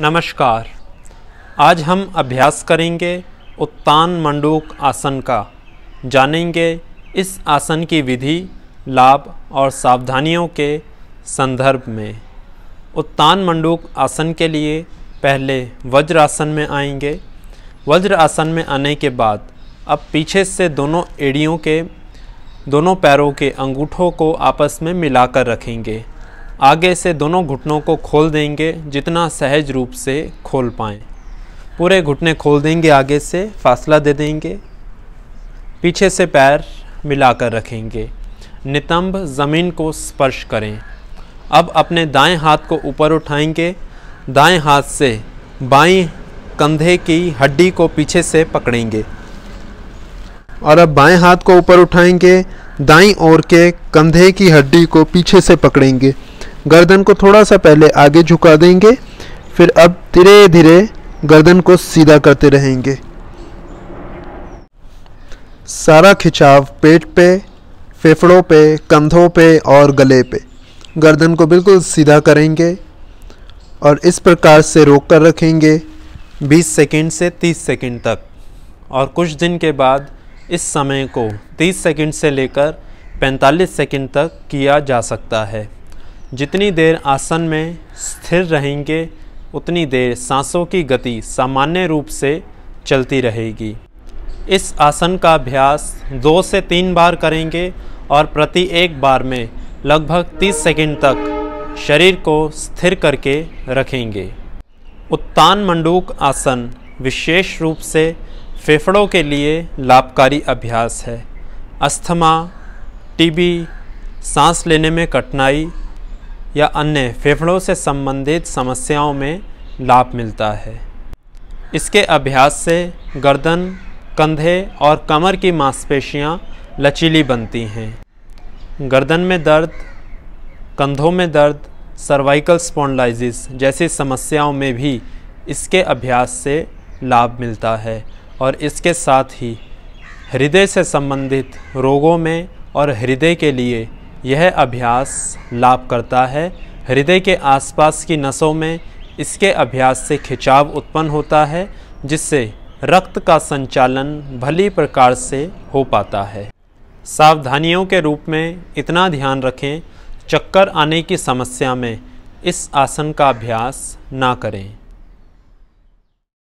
नमस्कार आज हम अभ्यास करेंगे उत्तान मंडूक आसन का जानेंगे इस आसन की विधि लाभ और सावधानियों के संदर्भ में उत्तान मंडूक आसन के लिए पहले वज्रासन में आएंगे वज्रासन में आने के बाद अब पीछे से दोनों एड़ियों के दोनों पैरों के अंगूठों को आपस में मिलाकर रखेंगे आगे से दोनों घुटनों को खोल देंगे जितना सहज रूप से खोल पाएँ पूरे घुटने खोल देंगे आगे से फासला दे देंगे पीछे से पैर मिलाकर रखेंगे नितंब ज़मीन को स्पर्श करें अब अपने दाएं हाथ को ऊपर उठाएंगे दाएं हाथ से बाई कंधे की हड्डी को पीछे से पकड़ेंगे और अब बाएं हाथ को ऊपर उठाएंगे दाई ओर के कंधे की हड्डी को पीछे से पकड़ेंगे गर्दन को थोड़ा सा पहले आगे झुका देंगे फिर अब धीरे धीरे गर्दन को सीधा करते रहेंगे सारा खिंचाव पेट पे फेफड़ों पे कंधों पे और गले पे गर्दन को बिल्कुल सीधा करेंगे और इस प्रकार से रोक कर रखेंगे 20 सेकंड से 30 सेकंड तक और कुछ दिन के बाद इस समय को 30 सेकंड से लेकर 45 सेकंड तक किया जा सकता है जितनी देर आसन में स्थिर रहेंगे उतनी देर सांसों की गति सामान्य रूप से चलती रहेगी इस आसन का अभ्यास दो से तीन बार करेंगे और प्रति एक बार में लगभग 30 सेकंड तक शरीर को स्थिर करके रखेंगे उत्तान मंडूक आसन विशेष रूप से फेफड़ों के लिए लाभकारी अभ्यास है अस्थमा टीबी सांस लेने में कठिनाई या अन्य फेफड़ों से संबंधित समस्याओं में लाभ मिलता है इसके अभ्यास से गर्दन कंधे और कमर की मांसपेशियाँ लचीली बनती हैं गर्दन में दर्द कंधों में दर्द सर्वाइकल स्पॉन्डलाइजिस जैसी समस्याओं में भी इसके अभ्यास से लाभ मिलता है और इसके साथ ही हृदय से संबंधित रोगों में और हृदय के लिए यह अभ्यास लाभ करता है हृदय के आसपास की नसों में इसके अभ्यास से खिंचाव उत्पन्न होता है जिससे रक्त का संचालन भली प्रकार से हो पाता है सावधानियों के रूप में इतना ध्यान रखें चक्कर आने की समस्या में इस आसन का अभ्यास ना करें